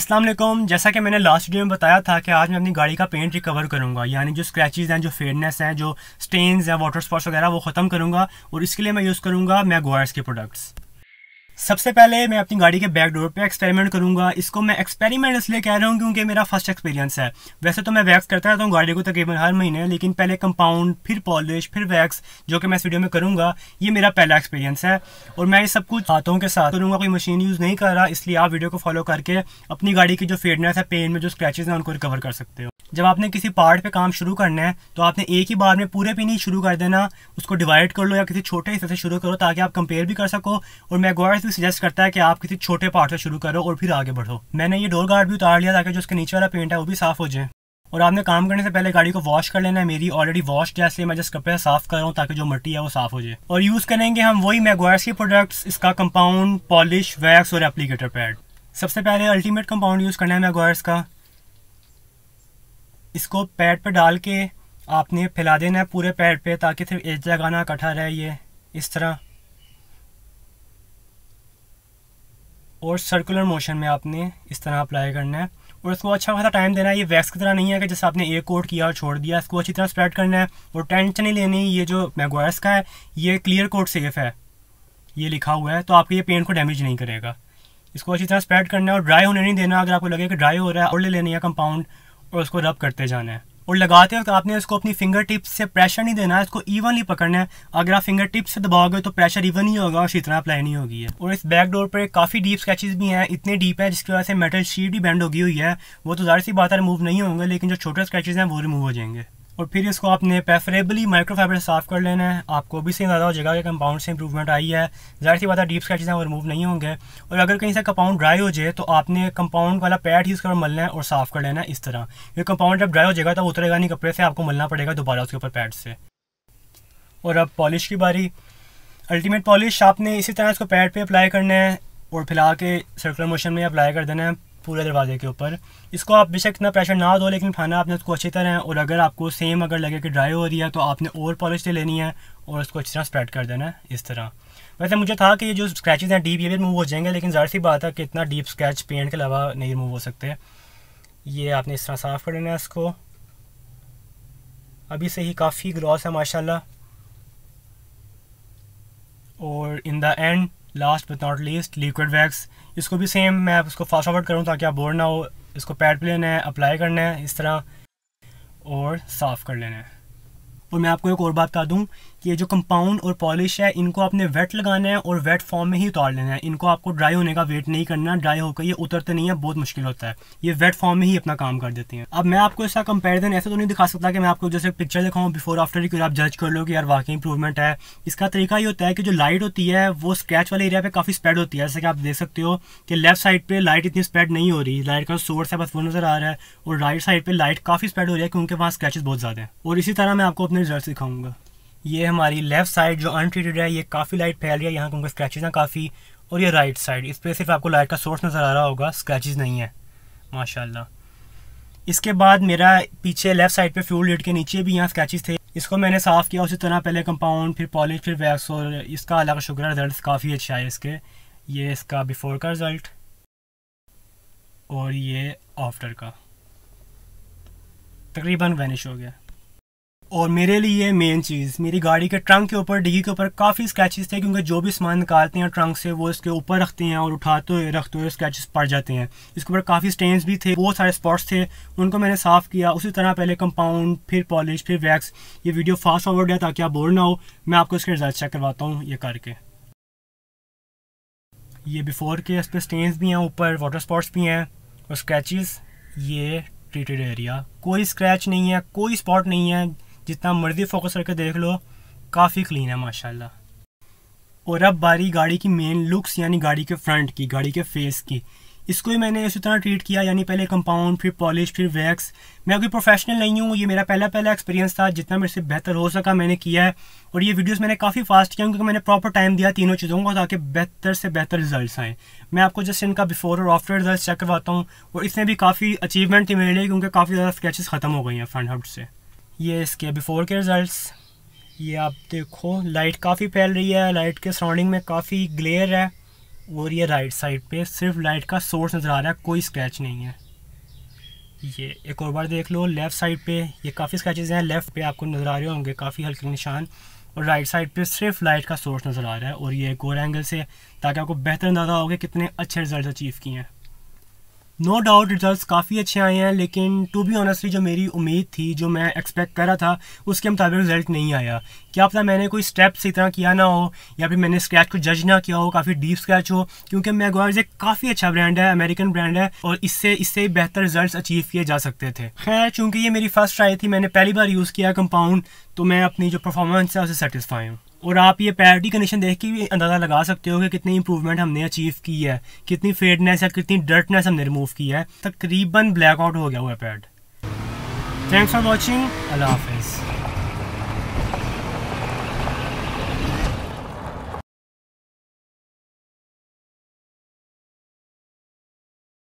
अस्सलाम वालेकुम जैसा कि मैंने लास्ट वीडियो में बताया था कि आज मैं अपनी गाड़ी का पेंट रिकवर करूंगा यानी जो स्क्रैचेज हैं जो फेडनेस हैं जो स्टेन्स हैं वाटर स्पॉट्स वगैरह वो ख़त्म करूंगा और इसके लिए मैं यूज़ करूंगा मैगवायर्स के प्रोडक्ट्स सबसे पहले मैं अपनी गाड़ी के बैक डोर पे एक्सपेरिमेंट करूंगा इसको मैं एक्सपेरिमेंट इसलिए कह रहा हूँ क्योंकि मेरा फर्स्ट एक्सपीरियंस है वैसे तो मैं वैक्स करता रहता तो हूँ गाड़ी को तकरीबन हर महीने लेकिन पहले कंपाउंड फिर पॉलिश फिर वैक्स जो कि मैं इस वीडियो में करूँगा ये मेरा पहला एक्सपीरियंस है और मैं ये सब कुछ हाथों के साथ करूँगा कोई मशीन यूज़ नहीं कर रहा इसलिए आप वीडियो को फॉलो करके अपनी गाड़ी की जो फेडनेस है पेन में जो स्क्रैचेज हैं उनको रिकवर कर सकते हो जब आपने किसी पार्ट पे काम शुरू करना है तो आपने एक ही बार में पूरे पे नहीं शुरू कर देना उसको डिवाइड कर लो या किसी छोटे हिस्से से शुरू करो ताकि आप कंपेयर भी कर सको और मैगवायर्स भी सजेस्ट करता है कि आप किसी छोटे पार्ट से शुरू करो और फिर आगे बढ़ो मैंने ये डोर गार्ड भी उतार लिया ताकि जो उसके नीचे वाला पेंट है वो भी साफ हो जाए और आपने काम करने से पहले गाड़ी को वॉश कर लेना है मेरी ऑलरेडी वॉश जैसे मैं जस्ट कपड़े साफ कर रहा हूँ ताकि जो मट्टी है वो साफ हो जाए और यूज़ करेंगे हम वही मैगवायर्स के प्रोडक्ट्स इसका कंपाउंड पॉलिश वैक्स और एप्लीकेटर पैड सबसे पहले अल्टीमेट कंपाउंड यूज़ करना है मैगवायर्स का इसको पैड पे डाल के आपने फैला देना है पूरे पैड पे ताकि सिर्फ एक जगह ना इकट्ठा रहे ये इस तरह और सर्कुलर मोशन में आपने इस तरह अप्लाई करना है और इसको अच्छा खासा टाइम देना है ये वैक्स की तरह नहीं है कि जैसे आपने एक कोट किया और छोड़ दिया इसको अच्छी तरह स्प्रेड करना है और टेंशन नहीं लेनी ये जो मैगोस का है ये क्लियर कोट सेफ है ये लिखा हुआ है तो आपके ये पेंट को डैमेज नहीं करेगा इसको अच्छी तरह स्प्रेड करना है और ड्राई होने नहीं देना अगर आपको लगे कि ड्राई हो रहा है और ले लेनी है कंपाउंड और उसको रब करते जाना है और लगाते वक्त आपने उसको अपनी फिंगर टिप्स से प्रेशर नहीं देना है इसको इवनली पकड़ना है अगर आप फिंगर टिप्स से दबाओगे तो प्रेशर इवन ही होगा और शीतना अप्लाई नहीं होगी है और इस बैक डोर पर काफ़ी डीप स्केचेस भी हैं इतने डीप हैं जिसकी वजह से मेटल शीट भी बैंड होगी हुई है वो तो ज़ाहिर सी बात है रिमूव नहीं होंगे लेकिन जो छोटे स्केचेज हैं वो रिमूव हो जाएंगे और फिर इसको आपने प्रेफरेबली माइक्रोफाइबर से साफ़ कर लेना है आपको भी से ज़्यादा हो जाएगा कि कंपाउंड से इंप्रूवमेंट आई है ज्यादा सी बात डीप स्क्रैचेज हैं वो रिमूव नहीं होंगे और अगर कहीं से कंपाउंड ड्राई हो जाए तो आपने कंपाउंड वाला पैड ही उसका मलना है और साफ़ कर लेना है इस तरह ये कंपाउंड जब ड्राई हो जाएगा तो उतरेगा नहीं कपड़े से आपको मलना पड़ेगा दोबारा उसके ऊपर पैड से और अब पॉलिश की बारी अल्टीमेट पॉलिश आपने इसी तरह इसको पैड पर अप्लाई करना है और फिलहाल के सर्कुलर मोशन में अप्लाई कर देना है पूरे दरवाजे के ऊपर इसको आप बेशक इतना प्रेशर ना दो लेकिन खाना आपने उसको अच्छी तरह और अगर आपको सेम अगर लगे कि ड्राई हो रही है तो आपने और पॉलिश ले लेनी है और उसको अच्छी तरह स्प्रेड कर देना है इस तरह वैसे मुझे था कि ये जो स्क्रैचेज हैं डीप ये भी रिमूव हो जाएंगे लेकिन ज़ाहिर सी बात है कि इतना डीप स्क्रैच पेंट के अलावा नहीं रिमूव हो सकते ये आपने इस तरह साफ़ कर देना है इसको अभी से ही काफ़ी ग्रॉस है माशाल्लाह और in the end last but not least liquid wax इसको भी सेम मैं इसको फास्ट फॉरवर्ड करूँ ताकि आप बोर ना हो इसको पैड पर लेना है अप्लाई करना है इस तरह और साफ़ कर लेना है और मैं आपको एक और बात बता दूँ कि ये जो कंपाउंड और पॉलिश है इनको आपने वेट लगाना है और वेट फॉर्म में ही उतार लेना है इनको आपको ड्राई होने का वेट नहीं करना ड्राई होकर ये उतरते नहीं है बहुत मुश्किल होता है ये वेट फॉर्म में ही अपना काम कर देती हैं अब मैं आपको इसका कंपेरिजन ऐसे तो नहीं दिखा सकता कि मैं आपको जैसे पिक्चर दिखाऊँ बिफोर आफ्टर की आप जज कर लो कि यार वाकई इंप्रूवमेंट है इसका तरीका ये होता है कि जो लाइट होती है वो स्क्रैच वाले एरिया पर काफ़ी स्प्रेड होती है जैसे कि आप देख सकते हो कि लेफ्ट साइड पर लाइट इतनी स्प्रेड नहीं हो रही लाइट का सोर्स है बस वो नज़र आ रहा है और राइट साइड पर लाइट काफ़ी स्प्रेड हो रही है क्योंकि वहाँ स्क्रैचेज बहुत ज़्यादा है और इसी तरह मैं आपको अपने रिजल्ट दिखाऊंगा ये हमारी लेफ्ट साइड जो अनट्रीटेड है ये काफ़ी लाइट फैल रही है यहाँ क्योंकि स्क्रैचेज हैं काफ़ी और ये राइट साइड इस पर सिर्फ आपको लाइट का सोर्स नज़र आ रहा होगा स्क्रैचेज नहीं है माशाल्लाह इसके बाद मेरा पीछे लेफ्ट साइड पे फ्यूल लेट के नीचे भी यहाँ स्क्रैचेज थे इसको मैंने साफ़ किया उसी तरह पहले कंपाउंड फिर पॉलिश फिर वैक्स और इसका अलग शुगर रिजल्ट काफ़ी अच्छा है इसके ये इसका बिफोर का रिज़ल्ट और ये आफ्टर का तकरीबन वैनिश हो गया और मेरे लिए ये मेन चीज़ मेरी गाड़ी के ट्रंक के ऊपर डिगी के ऊपर काफ़ी स्क्रैचेस थे क्योंकि जो भी सामान निकालते हैं ट्रंक से वो इसके ऊपर रखते हैं और उठाते हुए रखते हुए स्क्रैचेस पड़ जाते हैं इसके ऊपर काफ़ी स्टेन्स भी थे बहुत सारे स्पॉट्स थे उनको मैंने साफ़ किया उसी तरह पहले कंपाउंड फिर पॉलिश फिर वैक्स ये वीडियो फास्ट फॉरवर्ड है ताकि आप बोर ना हो मैं आपको इसके रिजल्ट चेक करवाता हूँ ये करके ये बिफोर के इस पर स्टेन्स भी हैं ऊपर वाटर स्पॉट्स भी हैं और स्क्रैचेस ये ट्रीटेड एरिया कोई स्क्रैच नहीं है कोई स्पॉट नहीं है जितना मर्जी फोकस करके देख लो काफ़ी क्लीन है माशाल्लाह और अब बारी गाड़ी की मेन लुक्स यानी गाड़ी के फ्रंट की गाड़ी के फेस की इसको ही मैंने इसी तरह ट्रीट किया यानी पहले कंपाउंड फिर पॉलिश फिर वैक्स मैं कोई प्रोफेशनल नहीं हूँ ये मेरा पहला पहला एक्सपीरियंस था जितना मेरे से बेहतर हो सका मैंने किया है और ये वीडियोस मैंने काफ़ी फास्ट किया क्योंकि मैंने प्रॉपर टाइम दिया तीनों चीज़ों को ताकि बेहतर से बेहतर रिज़ल्ट आएँ मैं आपको जस्ट इनका बिफोर और आफ्टर रिजल्ट चेक करवाता हूँ और इसमें भी काफ़ी अचीवमेंट थी मेरे लिए क्योंकि काफ़ी ज़्यादा स्केचेस खत्म हो गई हैं फ्रंट हब से ये इसके बिफ़ोर के रिज़ल्ट्स ये आप देखो लाइट काफ़ी फैल रही है लाइट के सराउंडिंग में काफ़ी ग्लेयर है और ये राइट साइड पे सिर्फ लाइट का सोर्स नज़र आ रहा है कोई स्क्रैच नहीं है ये एक और बार देख लो लेफ़्ट साइड पे ये काफ़ी स्क्रैचेस हैं लेफ़्ट पे आपको नज़र आ रहे होंगे काफ़ी हल्के निशान और राइट साइड पे सिर्फ लाइट का सोर्स नज़र आ रहा है और ये एक और एंगल से ताकि आपको बेहतर अंदाज़ा होगा कितने अच्छे रिजल्ट अचीव किए हैं नो डाउट रिज़ल्ट काफ़ी अच्छे आए हैं लेकिन टू बी ऑनेस्टली जो मेरी उम्मीद थी जो मैं एक्सपेक्ट कर रहा था उसके मुताबिक रिजल्ट नहीं आया क्या पता मैंने कोई स्टेप्स इतना किया ना हो या फिर मैंने स्क्रैच को जज ना किया हो काफ़ी डीप स्क्रैच हो क्योंकि मैगवायर्स एक काफ़ी अच्छा ब्रांड है अमेरिकन ब्रांड है और इससे इससे बेहतर रिजल्ट अचीव किए जा सकते थे खैर चूँकि ये मेरी फर्स्ट ट्राई थी मैंने पहली बार यूज़ किया कंपाउंड तो मैं अपनी जो परफॉर्मेंस है उसे सेटिसफाई हूँ और आप ये पैरिटी कंडीशन देख के भी अंदाज़ा लगा सकते हो कि कितनी इंप्रूवमेंट हमने अचीव की है कितनी फेडनेस या कितनी डर्टनेस हमने रिमूव की है तकरीबन ब्लैकआउट हो गया हुआ है पैड थैंक्स फॉर वॉचिंग अल्लाह हाफिज़